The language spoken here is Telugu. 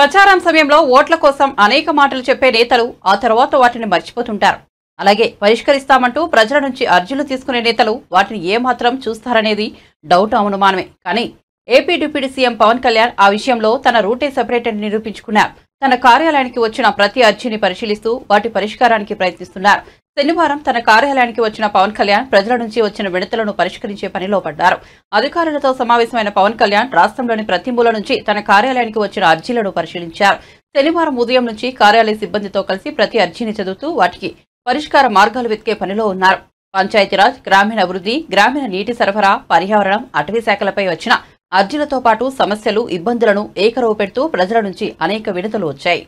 ప్రచారం సమయంలో ఓట్ల కోసం అనేక మాటలు చెప్పే నేతలు ఆ తర్వాత వాటిని మర్చిపోతుంటారు అలాగే పరిష్కరిస్తామంటూ ప్రజల నుంచి అర్జీలు తీసుకునే నేతలు వాటిని ఏమాత్రం చూస్తారనేది డౌట్ అనుమానమే కానీ AP deputy CM Pawan Kalyan ఆ విషయంలో తన రూటే సెపరేట్ అని నిరూపించుకున్నారు తన కార్యాలయానికి వచ్చిన ప్రతి అర్జీని పరిశీలిస్తూ వాటి పరిష్కారానికి ప్రయత్నిస్తున్నారు శనివారం తన కార్యాలయానికి వచ్చిన పవన్ కళ్యాణ్ ప్రజల నుంచి వచ్చిన విడతలను పరిష్కరించే పనిలో పడ్డారు అధికారులతో సమావేశమైన పవన్ కళ్యాణ్ రాష్ట్రంలోని ప్రతి మూల నుంచి తన కార్యాలయానికి వచ్చిన అర్జీలను పరిశీలించారు శనివారం ఉదయం నుంచి కార్యాలయ సిబ్బందితో కలిసి ప్రతి అర్జీని చదువుతూ వాటికి పరిష్కార మార్గాలు వెతికే పనిలో ఉన్నారు పంచాయతీరాజ్ గ్రామీణ అభివృద్ధి గ్రామీణ నీటి సరఫరా పర్యావరణం అటవీ శాఖలపై వచ్చిన అర్జీలతో పాటు సమస్యలు ఇబ్బందులను ఏకరవు పెడుతూ ప్రజల నుంచి అనేక వినతులు వచ్చాయి